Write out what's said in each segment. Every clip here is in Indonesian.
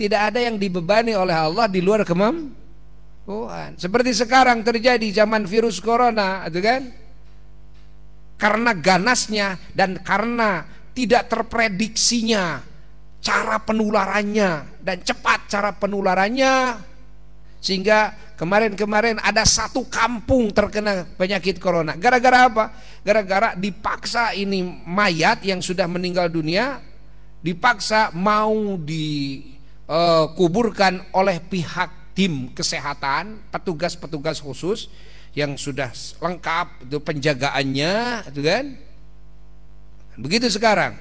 Tidak ada yang dibebani oleh Allah di luar kemampuan. Seperti sekarang terjadi zaman virus corona, itu kan? Karena ganasnya dan karena tidak terprediksinya cara penularannya dan cepat cara penularannya sehingga kemarin-kemarin ada satu kampung terkena penyakit corona. Gara-gara apa? Gara-gara dipaksa ini mayat yang sudah meninggal dunia dipaksa mau di Eh, kuburkan oleh pihak tim kesehatan, petugas-petugas khusus yang sudah lengkap itu penjagaannya, itu kan? Begitu sekarang.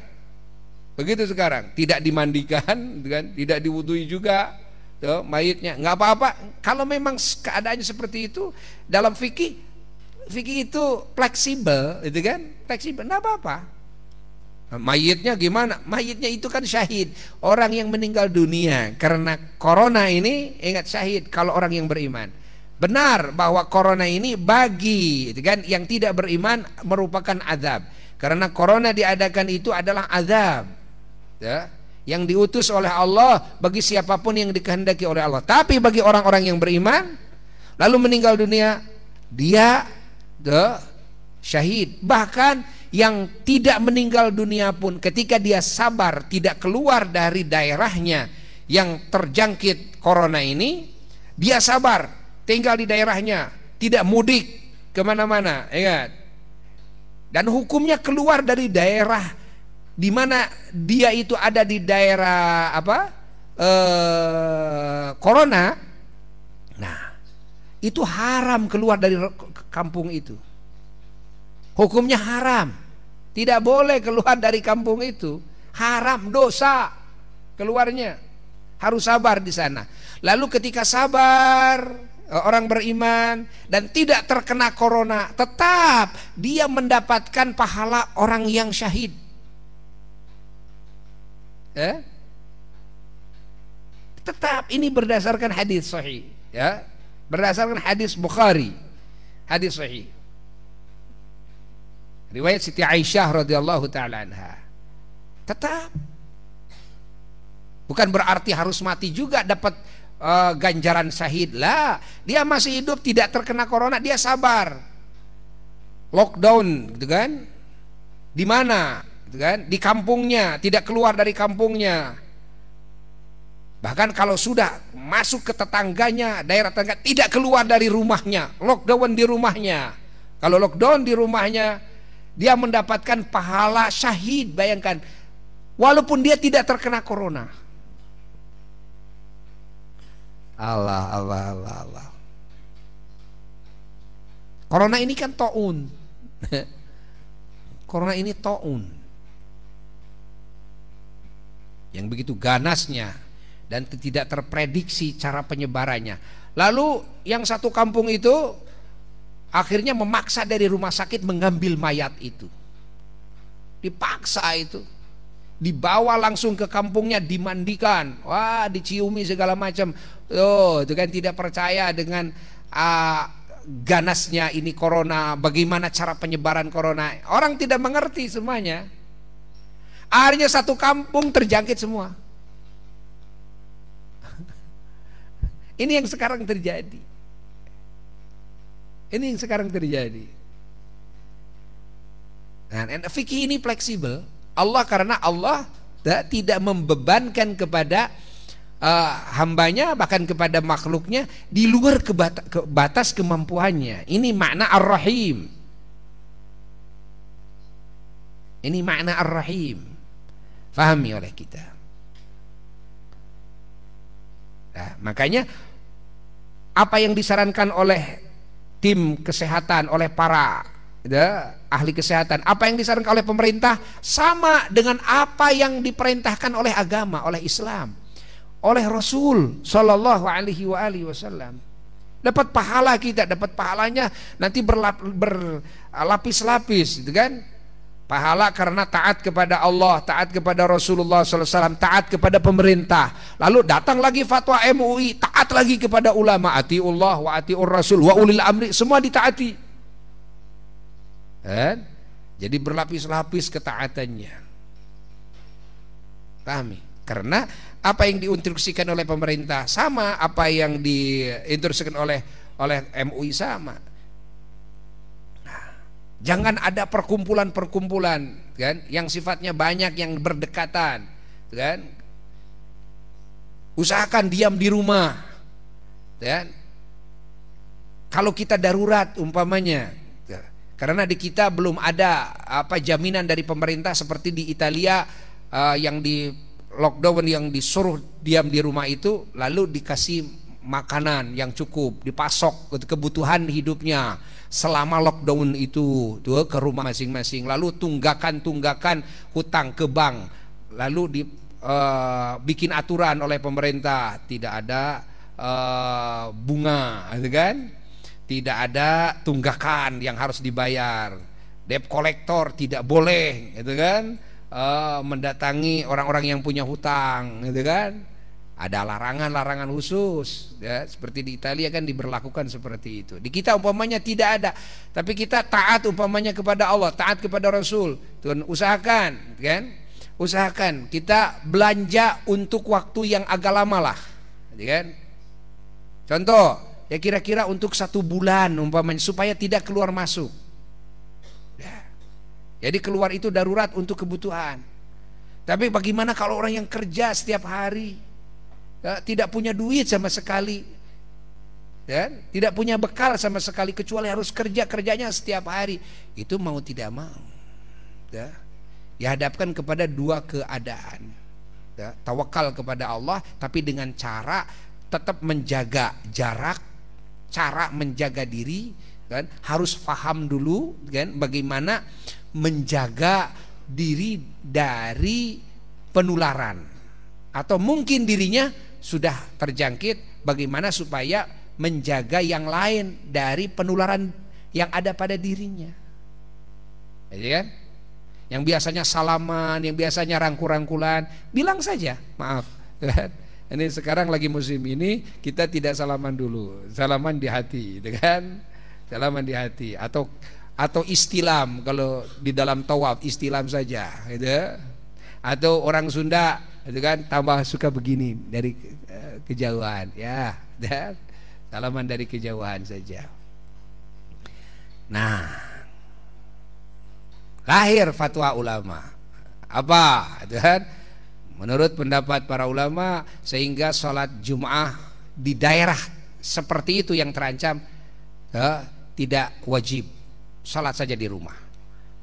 Begitu sekarang, tidak dimandikan, gitu kan? Tidak diwudui juga tuh, mayitnya. nggak apa-apa. Kalau memang keadaannya seperti itu dalam fikih fikih itu fleksibel, itu kan? Fleksibel, nggak apa-apa. Mayitnya gimana? Mayitnya itu kan syahid, orang yang meninggal dunia karena corona ini ingat syahid kalau orang yang beriman. Benar bahwa corona ini bagi gitu kan yang tidak beriman merupakan azab. Karena corona diadakan itu adalah azab. Ya, yang diutus oleh Allah bagi siapapun yang dikehendaki oleh Allah. Tapi bagi orang-orang yang beriman lalu meninggal dunia, dia the ya, syahid. Bahkan yang tidak meninggal dunia pun ketika dia sabar tidak keluar dari daerahnya yang terjangkit corona ini dia sabar tinggal di daerahnya tidak mudik kemana-mana ingat ya kan? dan hukumnya keluar dari daerah di mana dia itu ada di daerah apa eh, corona nah itu haram keluar dari kampung itu Hukumnya haram. Tidak boleh keluar dari kampung itu. Haram dosa keluarnya. Harus sabar di sana. Lalu ketika sabar, e, orang beriman dan tidak terkena corona, tetap dia mendapatkan pahala orang yang syahid. eh? Tetap ini berdasarkan hadis sahih, ya. Berdasarkan hadis Bukhari. Hadis sahih riwayat Siti Aisyah radhiyallahu taala anha tetap bukan berarti harus mati juga dapat uh, ganjaran syahid lah dia masih hidup tidak terkena corona dia sabar lockdown gitu kan di mana gitu kan di kampungnya tidak keluar dari kampungnya Bahkan kalau sudah masuk ke tetangganya, daerah tetangga tidak keluar dari rumahnya, lockdown di rumahnya. Kalau lockdown di rumahnya, dia mendapatkan pahala syahid, bayangkan. Walaupun dia tidak terkena corona. Allah, Allah, Allah, Allah. Corona ini kan to'un. corona ini to'un. Yang begitu ganasnya dan tidak terprediksi cara penyebarannya. Lalu yang satu kampung itu Akhirnya memaksa dari rumah sakit mengambil mayat itu. Dipaksa itu. Dibawa langsung ke kampungnya dimandikan. Wah, diciumi segala macam. Oh, itu kan tidak percaya dengan uh, ganasnya ini corona, bagaimana cara penyebaran corona. Orang tidak mengerti semuanya. Akhirnya satu kampung terjangkit semua. Ini yang sekarang terjadi. Ini yang sekarang terjadi. Nah, fikih ini fleksibel. Allah karena Allah tidak membebankan kepada uh, hambanya bahkan kepada makhluknya di luar kebata, ke batas kemampuannya. Ini makna ar-rahim. Ini makna ar-rahim. Fahami oleh kita. Nah, makanya apa yang disarankan oleh tim kesehatan oleh para ya, ahli kesehatan apa yang disarankan oleh pemerintah sama dengan apa yang diperintahkan oleh agama oleh Islam oleh Rasul Shallallahu Alaihi Wasallam dapat pahala kita dapat pahalanya nanti berlapis-lapis gitu kan Pahala karena taat kepada Allah, taat kepada Rasulullah SAW, taat kepada pemerintah. Lalu datang lagi fatwa MUI, taat lagi kepada ulama, ati Allah, wa ati rasul wa ulil amri, semua ditaati. Eh? jadi berlapis-lapis ketaatannya. Pahami? Karena apa yang diinstruksikan oleh pemerintah sama apa yang diinstruksikan oleh oleh MUI sama. Jangan ada perkumpulan-perkumpulan kan yang sifatnya banyak yang berdekatan kan. Usahakan diam di rumah. Kan? Kalau kita darurat umpamanya ya. karena di kita belum ada apa jaminan dari pemerintah seperti di Italia uh, yang di lockdown yang disuruh diam di rumah itu lalu dikasih makanan yang cukup, dipasok kebutuhan hidupnya selama lockdown itu tuh ke rumah masing-masing. Lalu tunggakan-tunggakan hutang ke bank, lalu di uh, bikin aturan oleh pemerintah tidak ada uh, bunga, gitu kan? Tidak ada tunggakan yang harus dibayar. Debt collector tidak boleh, gitu kan? Uh, mendatangi orang-orang yang punya hutang, gitu kan? ada larangan-larangan khusus ya seperti di Italia kan diberlakukan seperti itu di kita umpamanya tidak ada tapi kita taat umpamanya kepada Allah taat kepada Rasul Tuhan usahakan kan usahakan kita belanja untuk waktu yang agak lama lah ya kan contoh ya kira-kira untuk satu bulan umpamanya supaya tidak keluar masuk ya. jadi keluar itu darurat untuk kebutuhan tapi bagaimana kalau orang yang kerja setiap hari ya, tidak punya duit sama sekali, ya, tidak punya bekal sama sekali kecuali harus kerja kerjanya setiap hari, itu mau tidak mau, ya, dihadapkan kepada dua keadaan, ya, tawakal kepada Allah tapi dengan cara tetap menjaga jarak, cara menjaga diri, kan harus paham dulu kan bagaimana menjaga diri dari penularan atau mungkin dirinya sudah terjangkit bagaimana supaya menjaga yang lain dari penularan yang ada pada dirinya. Ya kan? Yang biasanya salaman, yang biasanya rangkul-rangkulan, bilang saja, maaf. Kan? Ini sekarang lagi musim ini kita tidak salaman dulu, salaman di hati, dengan gitu Salaman di hati atau atau istilam kalau di dalam tawaf istilam saja, gitu. Atau orang Sunda itu kan tambah suka begini dari eh, kejauhan ya dan salaman dari kejauhan saja nah lahir fatwa ulama apa itu kan menurut pendapat para ulama sehingga sholat jumat di daerah seperti itu yang terancam ya, tidak wajib sholat saja di rumah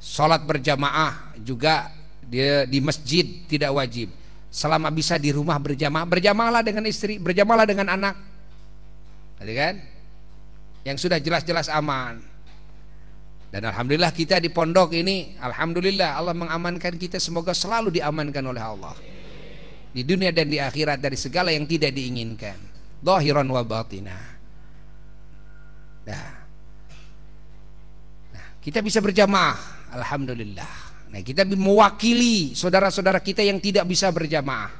sholat berjamaah juga di, di masjid tidak wajib selama bisa di rumah berjamaah berjamaahlah dengan istri berjamaahlah dengan anak kan yang sudah jelas-jelas aman dan alhamdulillah kita di pondok ini alhamdulillah Allah mengamankan kita semoga selalu diamankan oleh Allah di dunia dan di akhirat dari segala yang tidak diinginkan Lohiron wa batina nah. nah kita bisa berjamaah alhamdulillah Nah, kita mewakili saudara-saudara kita yang tidak bisa berjamaah.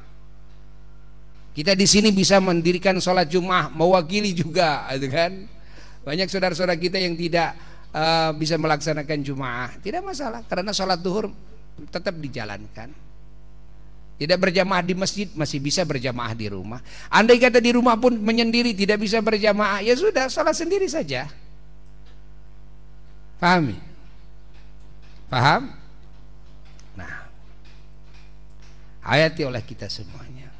Kita di sini bisa mendirikan sholat Jumat, mewakili juga, gitu kan? Banyak saudara-saudara kita yang tidak uh, bisa melaksanakan Jumat, tidak masalah karena sholat duhur tetap dijalankan. Tidak berjamaah di masjid masih bisa berjamaah di rumah. Andai kata di rumah pun menyendiri tidak bisa berjamaah, ya sudah sholat sendiri saja. paham ya? Paham? dihayati oleh kita semuanya.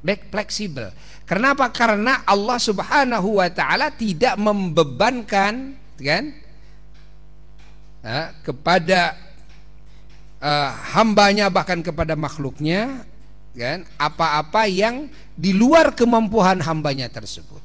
Back fleksibel. Kenapa? Karena Allah Subhanahu wa taala tidak membebankan kan kepada uh, hambanya bahkan kepada makhluknya kan apa-apa yang di luar kemampuan hambanya tersebut.